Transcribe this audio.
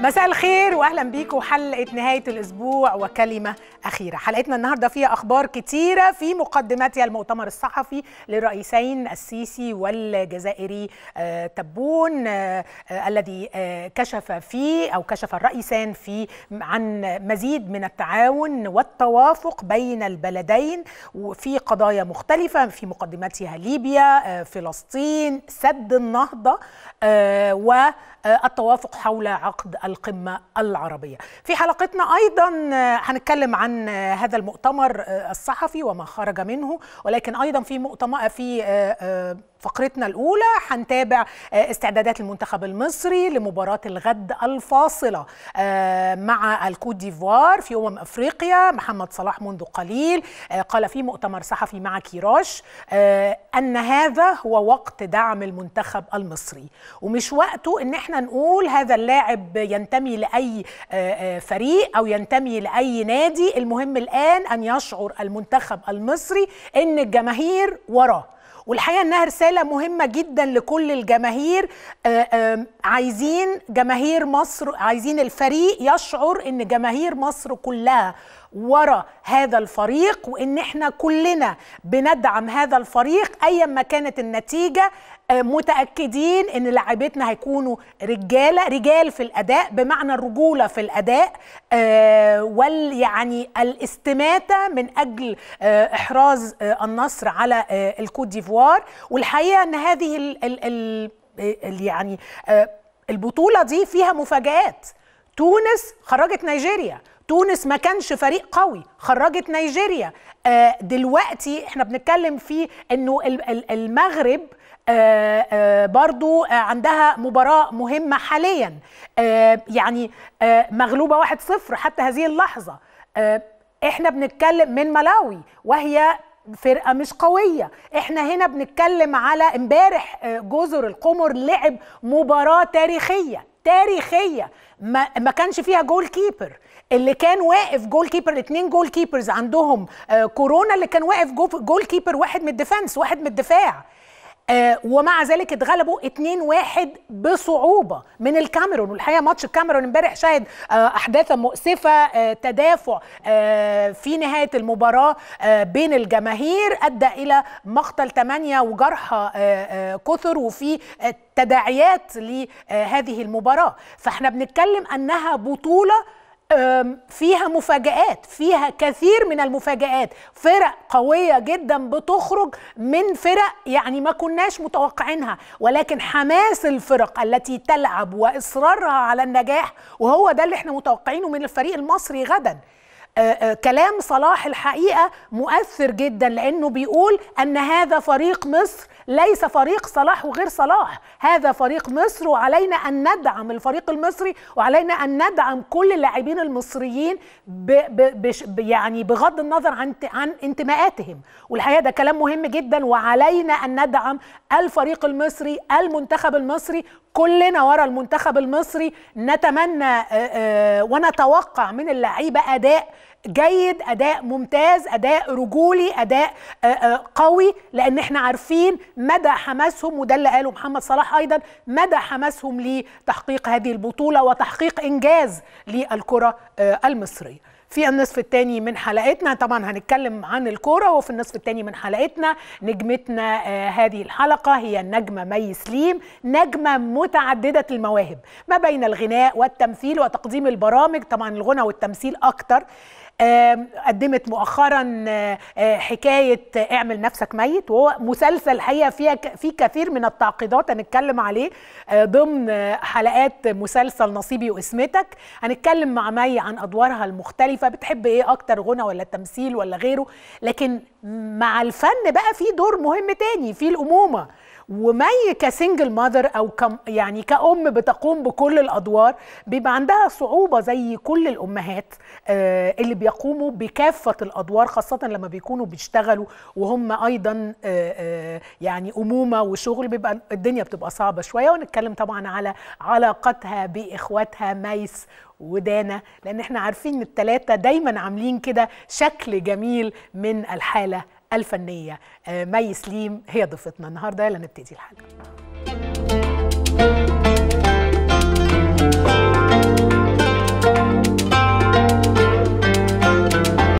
مساء الخير واهلا بيكم حلقه نهايه الاسبوع وكلمه الأخيرة حلقتنا النهاردة فيها أخبار كتيرة في مقدمتها المؤتمر الصحفي للرئيسين السيسي والجزائري آه، تبون آه، آه، الذي كشف فيه أو كشف الرئيسان فيه عن مزيد من التعاون والتوافق بين البلدين وفي قضايا مختلفة في مقدمتها ليبيا فلسطين سد النهضة و التوافق حول عقد القمة العربية في حلقتنا أيضا هنتكلم عن عن هذا المؤتمر الصحفي وما خرج منه ولكن ايضا في مؤتمر في آه، آه، فقرتنا الأولى هنتابع آه، استعدادات المنتخب المصري لمباراة الغد الفاصلة آه، مع الكوت ديفوار في أمم أفريقيا محمد صلاح منذ قليل آه، قال في مؤتمر صحفي مع كيراش أن هذا هو وقت دعم المنتخب المصري ومش وقته إن احنا نقول هذا اللاعب ينتمي لأي فريق أو ينتمي لأي نادي المهم الآن أن يشعر المنتخب المصري إن الجماهير وراه والحقيقه انها رساله مهمه جدا لكل الجماهير آه، عايزين جماهير مصر عايزين الفريق يشعر ان جماهير مصر كلها ورا هذا الفريق وان احنا كلنا بندعم هذا الفريق ايا ما كانت النتيجه آه، متاكدين ان لاعبتنا هيكونوا رجاله رجال في الاداء بمعنى الرجوله في الاداء آه، وال يعني الاستماته من اجل آه، احراز النصر على الكوت ديفوار والحقيقه ان هذه الـ الـ الـ يعني البطوله دي فيها مفاجات تونس خرجت نيجيريا تونس ما كانش فريق قوي خرجت نيجيريا دلوقتي احنا بنتكلم في انه المغرب آه، آه، برضو عندها مباراة مهمة حاليا آه، يعني مغلوبة واحد صفر حتى هذه اللحظة احنا بنتكلم من ملاوي وهي فرقه مش قويه احنا هنا بنتكلم على امبارح جزر القمر لعب مباراه تاريخيه تاريخيه ما, ما كانش فيها جول كيبر اللي كان واقف جول كيبر اتنين جول كيبرز عندهم كورونا اللي كان واقف جول كيبر واحد من الديفنس واحد من الدفاع آه، ومع ذلك اتغلبوا 2-1 بصعوبه من الكاميرون والحقيقه ماتش الكاميرون امبارح شهد أحداث آه، احداثا مؤسفه آه، تدافع في نهايه المباراه بين الجماهير ادى الى مقتل ثمانية وجرحى كثر وفي تداعيات لهذه المباراه فاحنا بنتكلم انها بطوله فيها مفاجآت فيها كثير من المفاجآت فرق قوية جدا بتخرج من فرق يعني ما كناش متوقعينها ولكن حماس الفرق التي تلعب وإصرارها على النجاح وهو ده اللي احنا متوقعينه من الفريق المصري غدا آه، آه، كلام صلاح الحقيقه مؤثر جدا لانه بيقول ان هذا فريق مصر ليس فريق صلاح وغير صلاح هذا فريق مصر وعلينا ان ندعم الفريق المصري وعلينا ان ندعم كل اللاعبين المصريين ب ب ب يعني بغض النظر عن عن انتماءاتهم والحقيقه ده كلام مهم جدا وعلينا ان ندعم الفريق المصري المنتخب المصري كلنا ورا المنتخب المصري نتمنى آه، ونتوقع من اللعيبه اداء جيد اداء ممتاز اداء رجولي اداء آه، آه، قوي لان احنا عارفين مدى حماسهم وده اللي قاله محمد صلاح ايضا مدى حماسهم لتحقيق هذه البطوله وتحقيق انجاز للكره آه، المصريه في النصف الثاني من حلقتنا طبعا هنتكلم عن الكوره وفي النصف الثاني من حلقتنا نجمتنا آه هذه الحلقه هي النجمه مي سليم نجمه متعدده المواهب ما بين الغناء والتمثيل وتقديم البرامج طبعا الغنى والتمثيل اكتر قدمت مؤخرا آه، آه، حكايه اعمل نفسك ميت وهو مسلسل حقيقه فيها في كثير من التعقيدات هنتكلم عليه آه، ضمن حلقات مسلسل نصيبي واسمتك هنتكلم مع مي عن ادوارها المختلفه بتحب ايه اكتر غنى ولا تمثيل ولا غيره لكن مع الفن بقى في دور مهم تاني في الامومه ومي كسنجل ماذر او كم يعني كأم بتقوم بكل الادوار بيبقى عندها صعوبة زي كل الامهات آه، اللي بيقوموا بكافة الادوار خاصة لما بيكونوا بيشتغلوا وهم ايضا آه، آه، يعني امومة وشغل بيبقى الدنيا بتبقى صعبة شوية ونتكلم طبعا على علاقتها باخواتها ميس ودانا لان احنا عارفين ان التلاتة دايما عاملين كده شكل جميل من الحالة الفنيه آه، مي سليم هي ضيفتنا النهارده يلا نبتدي الحلقه